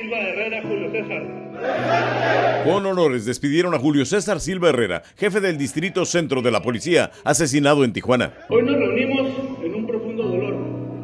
Silva Herrera Julio César. Con honores despidieron a Julio César Silva Herrera, jefe del Distrito Centro de la Policía, asesinado en Tijuana. Hoy nos reunimos en un profundo dolor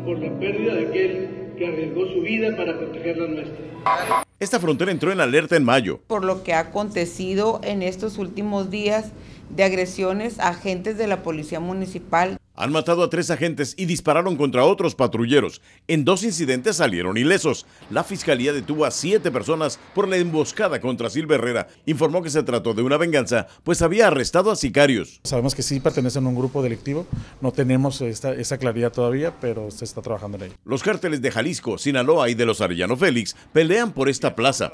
por la pérdida de aquel que arriesgó su vida para proteger la nuestra. Esta frontera entró en alerta en mayo. Por lo que ha acontecido en estos últimos días de agresiones a agentes de la Policía Municipal. Han matado a tres agentes y dispararon contra otros patrulleros. En dos incidentes salieron ilesos. La fiscalía detuvo a siete personas por la emboscada contra Silva Herrera. Informó que se trató de una venganza, pues había arrestado a sicarios. Sabemos que sí pertenecen a un grupo delictivo. No tenemos esa claridad todavía, pero se está trabajando en ello. Los cárteles de Jalisco, Sinaloa y de los Arellano Félix pelean por esta plaza.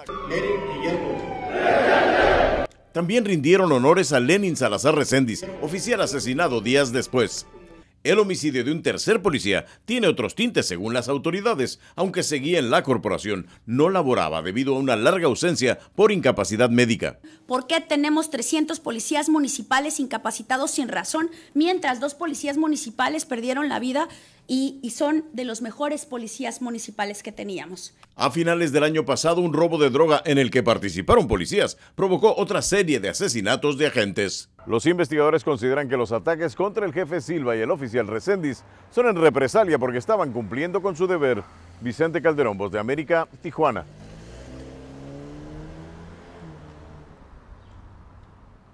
También rindieron honores a Lenin Salazar Recendis, oficial asesinado días después. El homicidio de un tercer policía tiene otros tintes según las autoridades, aunque seguía en la corporación, no laboraba debido a una larga ausencia por incapacidad médica. ¿Por qué tenemos 300 policías municipales incapacitados sin razón, mientras dos policías municipales perdieron la vida y, y son de los mejores policías municipales que teníamos? A finales del año pasado, un robo de droga en el que participaron policías provocó otra serie de asesinatos de agentes. Los investigadores consideran que los ataques contra el jefe Silva y el oficial Recendis son en represalia porque estaban cumpliendo con su deber. Vicente Calderón, Voz de América, Tijuana.